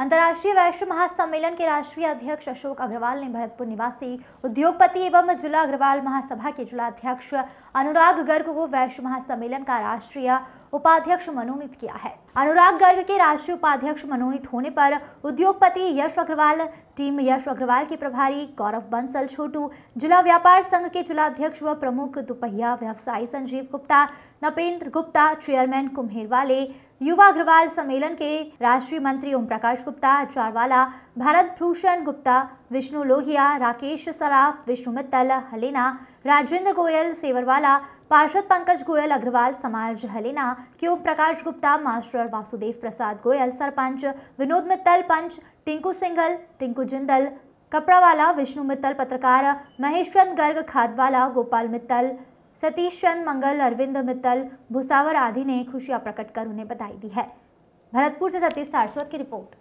अंतर्राष्ट्रीय वैश्य महासम्मेलन के राष्ट्रीय अध्यक्ष अशोक अग्रवाल ने भरतपुर निवासी उद्योगपति एवं जिला अग्रवाल महासभा के जिलाध्यक्ष अनुराग गर्ग को वैश्य महासम्मेलन का राष्ट्रीय उपाध्यक्ष मनोनीत किया है अनुराग गर्ग के राष्ट्रीय उपाध्यक्ष मनोनीत होने पर उद्योगपति यश अग्रवाल टीम यश अग्रवाल के प्रभारी गौरव बंसल छोटू जिला व्यापार संघ के जिलाध्यक्ष व प्रमुख दुपहिया व्यवसायी संजीव गुप्ता नपेंद्र गुप्ता चेयरमैन कुम्हेर वाले युवा अग्रवाल सम्मेलन के राष्ट्रीय मंत्री ओम प्रकाश गुप्ता चारवाला भरत भूषण गुप्ता विष्णु लोहिया राकेश सराफ विष्णु मित्तल हलेना राजेंद्र गोयल सेवरवाला पार्षद पंकज गोयल अग्रवाल समाज हलेना के ओम प्रकाश गुप्ता मास्टर वासुदेव प्रसाद गोयल सरपंच विनोद मित्तल पंच टिंकू सिंघल टिंकू जिंदल कपड़ावाला विष्णु मित्तल पत्रकार महेश चंद गर्ग खादवाला गोपाल मित्तल सतीश चंद मंगल अरविंद मित्तल भुसावर आदि ने खुशियां प्रकट कर उन्हें बधाई दी है भरतपुर से सतीश सारस्वत की रिपोर्ट